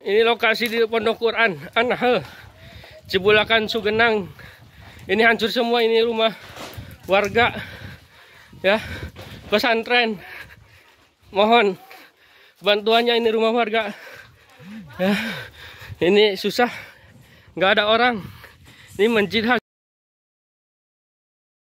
Ini lokasi di Pondok Quran Anhal Jebulakan Sugenang Ini hancur semua ini rumah warga ya pesantren mohon bantuannya ini rumah warga ya ini susah nggak ada orang ini masjid